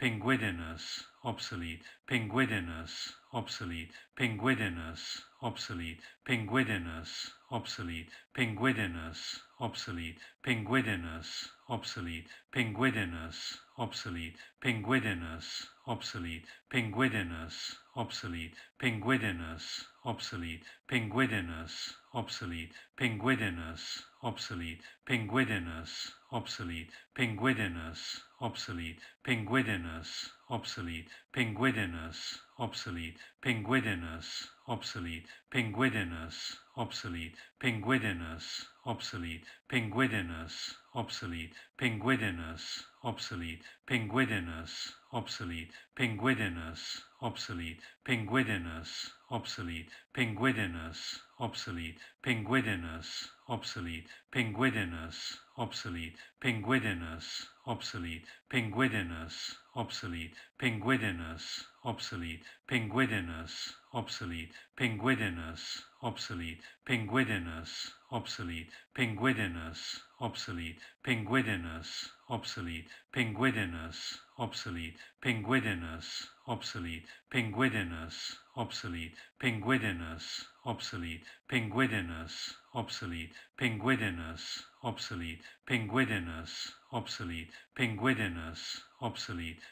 Pinguidinus, obsolete. Pinguidinus, obsolete. Pinguidinus, obsolete. Pinguidinus, obsolete. Pinguidinus, obsolete. Pinguidinus, obsolete, penguidinus, obsolete, penguidinus, obsolete, penguidinus, obsolete, penguidinus, obsolete, penguidinus, obsolete, penguidinus, obsolete, penguidinus, obsolete, penguidinus, obsolete, penguidinus, obsolete, penguidinus, obsolete, penguidinus, obsolete, penguidinus, obsolete, pinguidinus, obsolete, pinguidinus, obsolete, pinguidinus, obsolete, pinguidinus, obsolete, pinguidinus, obsolete, pinguidinus, obsolete, pinguidinus, obsolete, pinguidinus, obsolete, pinguidinus, obsolete, pinguidinus, obsolete, pinguidinus, obsolete, pinguidinus, obsolete, pinguidinus, obsolete, pinguidinus, obsolete, pinguidinus, obsolete, pinguidinus, obsolete, pinguidinus, obsolete, pinguidinus, obsolete, pinguidinus, obsolete, pinguidinus, obsolete, pinguidinus, obsolete, pinguidinus, obsolete, pinguidinus, obsolete, pinguidinus, obsolete, pinguidinus, obsolete,